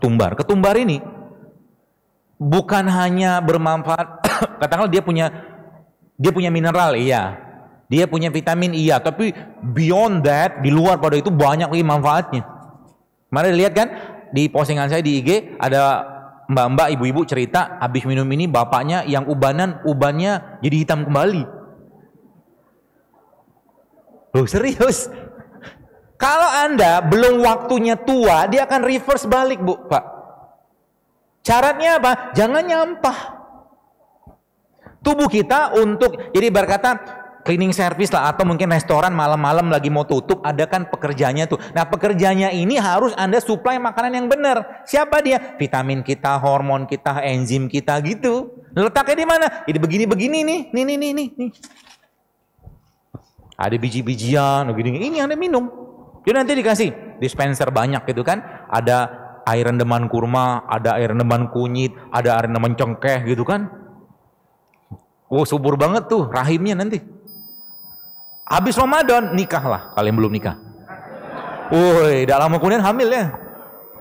ketumbar. Ketumbar ini bukan hanya bermanfaat, katakanlah dia punya dia punya mineral, iya. Dia punya vitamin, iya. Tapi beyond that, di luar pada itu banyak lagi manfaatnya. Mari lihat kan di postingan saya di IG ada mbak-mbak ibu-ibu cerita habis minum ini bapaknya yang ubanan ubannya jadi hitam kembali. Loh serius, kalau Anda belum waktunya tua, dia akan reverse balik, Bu, Pak. Caranya apa? Jangan nyampah. Tubuh kita untuk, jadi berkata, cleaning service lah atau mungkin restoran malam-malam lagi mau tutup ada kan pekerjanya tuh nah pekerjanya ini harus anda suplai makanan yang benar siapa dia vitamin kita hormon kita enzim kita gitu letaknya di mana jadi begini begini nih nih nih nih nih ada biji-bijian begini ini anda minum dia nanti dikasih dispenser banyak gitu kan. Ada air rendaman kurma, ada air rendaman kunyit, ada air rendaman cengkeh gitu kan. Wow, subur banget tuh rahimnya nanti. Habis Ramadan nikahlah kalian belum nikah. Woi, tidak lama kemudian hamil ya.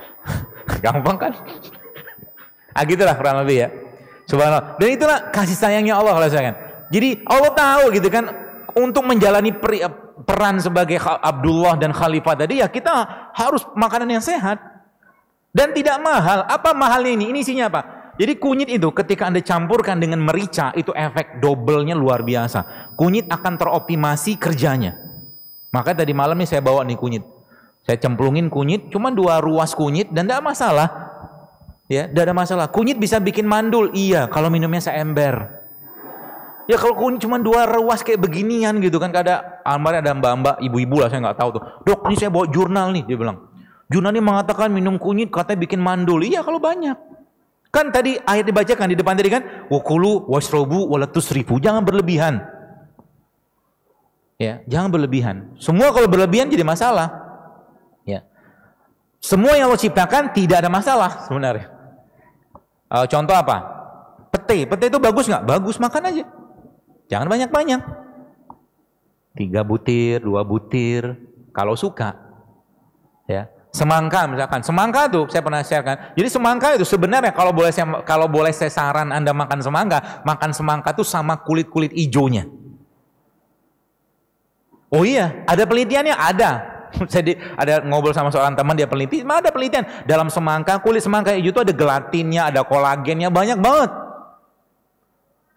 Gampang kan? ah gitulah kurang lebih ya. Subhanallah. Dan itulah kasih sayangnya Allah kalau saya kan. Jadi Allah tahu gitu kan untuk menjalani peri, peran sebagai Abdullah dan Khalifah tadi ya kita harus makanan yang sehat dan tidak mahal. Apa mahal ini? Ini isinya apa? Jadi kunyit itu ketika Anda campurkan dengan merica itu efek dobelnya luar biasa. Kunyit akan teroptimasi kerjanya. Maka tadi malam ini saya bawa nih kunyit. Saya cemplungin kunyit, cuma dua ruas kunyit dan tidak masalah. Ya, tidak ada masalah. Kunyit bisa bikin mandul, iya. Kalau minumnya seember, Ya kalau kunyit cuma dua ruas kayak beginian gitu kan kada almarnya ada mbak-mbak ibu-ibu lah saya nggak tahu tuh. Dok ini saya bawa jurnal nih dia bilang. Jurnal ini mengatakan minum kunyit katanya bikin mandul. Iya kalau banyak. Kan tadi ayat dibacakan di depan tadi kan wakulu wasrobu walatus ribu jangan berlebihan. Ya jangan berlebihan. Semua kalau berlebihan jadi masalah. Ya semua yang lo ciptakan tidak ada masalah sebenarnya. Uh, contoh apa? Pete, pete itu bagus nggak? Bagus makan aja. Jangan banyak-banyak. Tiga butir, dua butir, kalau suka. Ya, semangka misalkan semangka tuh saya pernah sharekan jadi semangka itu sebenarnya kalau boleh saya kalau boleh saya saran anda makan semangka makan semangka tuh sama kulit kulit ijonya oh iya ada penelitiannya ada jadi ada ngobrol sama seorang teman dia peneliti ada penelitian dalam semangka kulit semangka hijau itu ada gelatinnya ada kolagennya banyak banget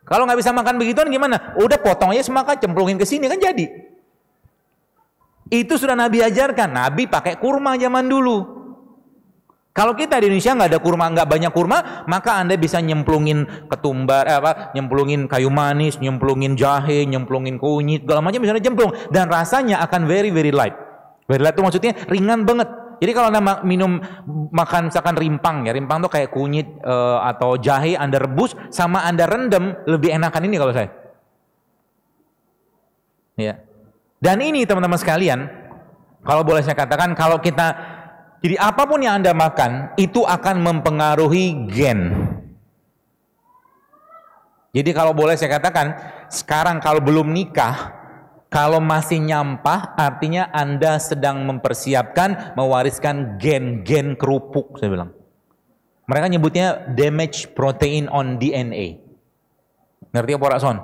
kalau nggak bisa makan begituan gimana? Udah potong aja semangka, cemplungin ke sini kan jadi. Itu sudah Nabi ajarkan. Nabi pakai kurma zaman dulu. Kalau kita di Indonesia nggak ada kurma, nggak banyak kurma, maka anda bisa nyemplungin ketumbar, eh, apa, nyemplungin kayu manis, nyemplungin jahe, nyemplungin kunyit, segala macam bisa nyemplung. dan rasanya akan very very light. Very light itu maksudnya ringan banget. Jadi kalau anda minum makan misalkan rimpang ya, rimpang tuh kayak kunyit uh, atau jahe anda rebus sama anda rendam lebih enakan ini kalau saya. Ya. Dan ini teman-teman sekalian, kalau boleh saya katakan kalau kita jadi apapun yang anda makan itu akan mempengaruhi gen. Jadi kalau boleh saya katakan sekarang kalau belum nikah kalau masih nyampah, artinya Anda sedang mempersiapkan mewariskan gen-gen kerupuk, saya bilang. Mereka nyebutnya damage protein on DNA. Ngerti apa Rakson?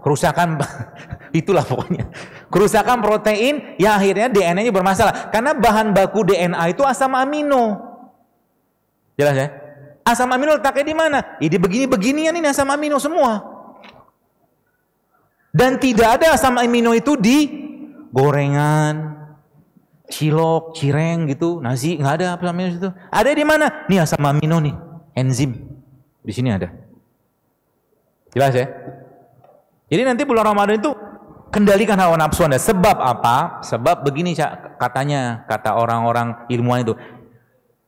Kerusakan, itulah pokoknya. Kerusakan protein, ya akhirnya DNA-nya bermasalah. Karena bahan baku DNA itu asam amino. Jelas ya? Asam amino letaknya di mana? Ini begini-beginian ini asam amino semua. Dan tidak ada asam amino itu di gorengan, cilok, cireng gitu, nasi, nggak ada asam amino itu. Ada di mana? Nih asam amino nih, enzim. Di sini ada. Jelas ya? Jadi nanti bulan Ramadan itu kendalikan hawa nafsu Anda. Sebab apa? Sebab begini katanya, kata orang-orang ilmuwan itu.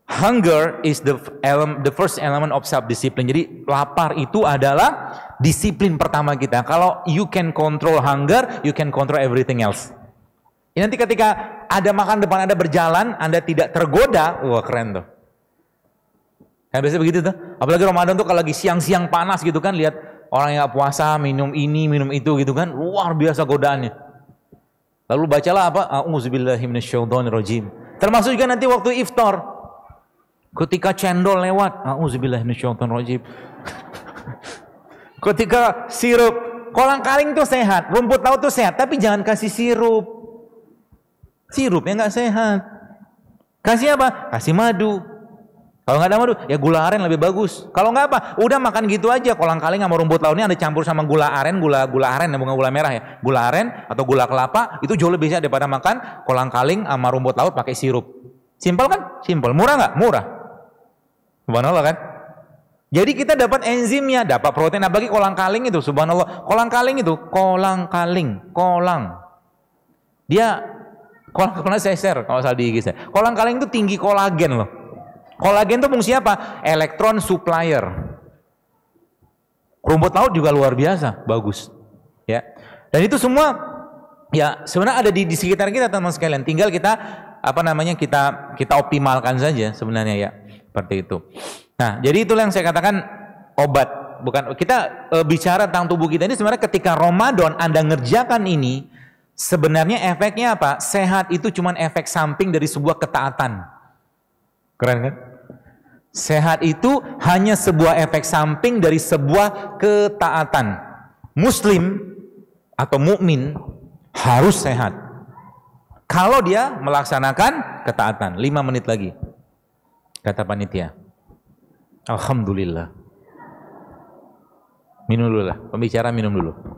Hunger is the element, the first element of self discipline. Jadi lapar itu adalah disiplin pertama kita. Kalau you can control hunger, you can control everything else. Ya, nanti ketika ada makan depan ada berjalan, Anda tidak tergoda, wah keren tuh. Kan biasanya begitu tuh. Apalagi Ramadan tuh kalau lagi siang-siang panas gitu kan, lihat orang yang gak puasa minum ini, minum itu gitu kan, luar biasa godaannya. Lalu bacalah apa? A'udzubillahiminasyaitonirrojim. Termasuk juga nanti waktu iftar, Ketika cendol lewat, rajib. Ketika sirup, kolang kaling tuh sehat, rumput laut tuh sehat, tapi jangan kasih sirup. Sirupnya nggak sehat. Kasih apa? Kasih madu. Kalau nggak ada madu, ya gula aren lebih bagus. Kalau nggak apa, udah makan gitu aja. Kolang kaling sama rumput laut ini ada campur sama gula aren, gula gula aren, bukan gula merah ya. Gula aren atau gula kelapa itu jauh lebih sehat daripada makan kolang kaling sama rumput laut pakai sirup. Simpel kan? Simpel. Murah nggak? Murah. Subhanallah kan? Jadi kita dapat enzimnya, dapat protein apalagi kolang kaling itu, subhanallah. Kolang kaling itu, kolang kaling, kolang. Dia kolang kaling saya share kalau salah di saya. Kolang kaling itu tinggi kolagen loh. Kolagen itu fungsinya apa? Elektron supplier. Rumput laut juga luar biasa, bagus. Ya. Dan itu semua ya sebenarnya ada di, di sekitar kita teman-teman sekalian. Tinggal kita apa namanya kita kita optimalkan saja sebenarnya ya. Seperti itu. Nah, jadi itulah yang saya katakan obat. Bukan kita e, bicara tentang tubuh kita ini sebenarnya ketika Ramadan Anda ngerjakan ini, sebenarnya efeknya apa? Sehat itu cuma efek samping dari sebuah ketaatan. Keren kan? Sehat itu hanya sebuah efek samping dari sebuah ketaatan. Muslim atau mukmin harus sehat. Kalau dia melaksanakan ketaatan, 5 menit lagi. Kata panitia. Alhamdulillah. Minum dulu lah, pembicara minum dulu.